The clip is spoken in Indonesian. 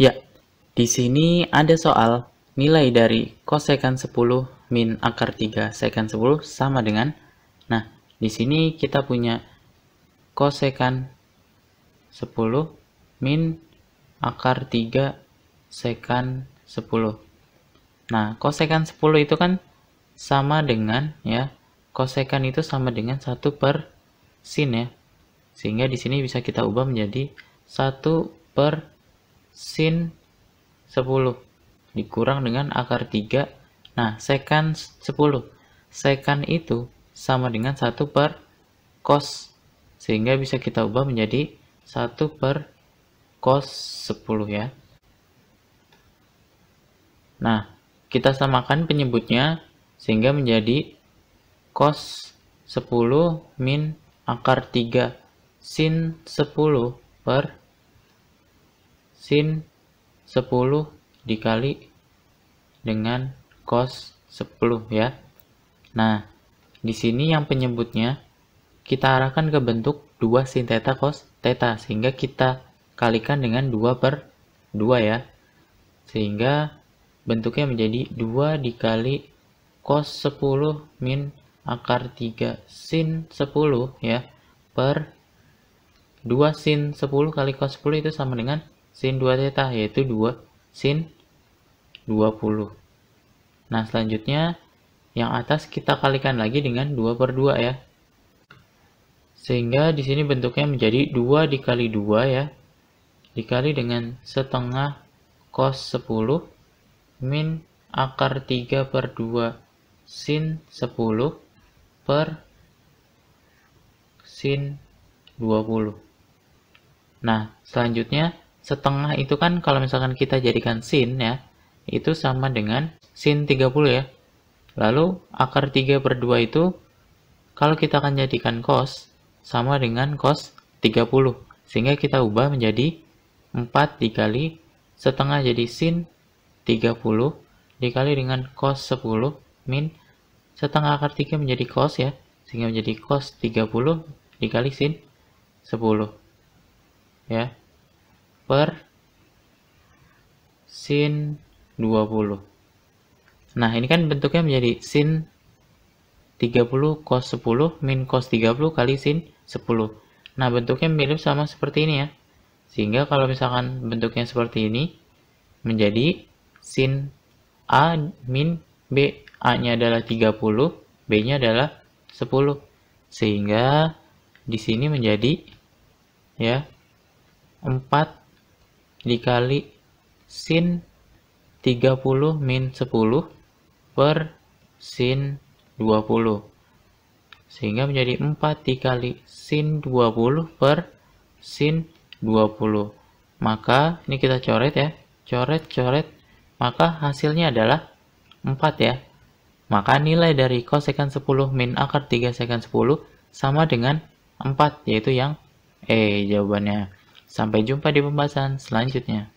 Ya, di sini ada soal nilai dari kosekan 10 min akar 3 sekan 10 sama dengan. Nah, di sini kita punya kosekan 10 min akar 3 sekan 10. Nah, kosekan 10 itu kan sama dengan ya, kosekan itu sama dengan 1 per sin ya. Sehingga di sini bisa kita ubah menjadi 1 per sin 10 dikurang dengan akar 3. Nah, sekan 10. Sekan itu sama dengan 1 per cos. Sehingga bisa kita ubah menjadi 1 per cos 10 ya. Nah, kita samakan penyebutnya sehingga menjadi cos 10 min akar 3 sin 10 per sin 10 dikali dengan cos 10 ya. Nah, di sini yang penyebutnya kita arahkan ke bentuk 2 sin theta cos theta sehingga kita kalikan dengan 2 per 2 ya. Sehingga bentuknya menjadi 2 dikali cos 10 min akar 3 sin 10 ya per 2 sin 10 kali cos 10 itu sama dengan sin 2 theta yaitu 2 sin 20. Nah selanjutnya yang atas kita kalikan lagi dengan 2 per 2 ya. Sehingga di sini bentuknya menjadi 2 dikali 2 ya. Dikali dengan setengah cos 10 min akar 3 per 2 sin 10 per sin 20. Nah, selanjutnya setengah itu kan kalau misalkan kita jadikan sin ya, itu sama dengan sin 30 ya. Lalu akar 3 per 2 itu kalau kita akan jadikan cos sama dengan cos 30. Sehingga kita ubah menjadi 4 dikali setengah jadi sin 30 dikali dengan cos 10 min setengah akar 3 menjadi cos ya. Sehingga menjadi cos 30 dikali sin 10. Ya per sin 20. Nah, ini kan bentuknya menjadi sin 30 cos 10 min cos 30 kali sin 10. Nah, bentuknya mirip sama seperti ini ya. Sehingga kalau misalkan bentuknya seperti ini, menjadi sin A min B. A-nya adalah 30, B-nya adalah 10. Sehingga di sini menjadi ya 4 dikali sin 30 min 10 per sin 20 sehingga menjadi 4 dikali sin 20 per sin 20 maka ini kita coret ya coret coret maka hasilnya adalah 4 ya maka nilai dari kosekan 10 min akar 3 sekan 10 sama dengan 4 yaitu yang E jawabannya Sampai jumpa di pembahasan selanjutnya.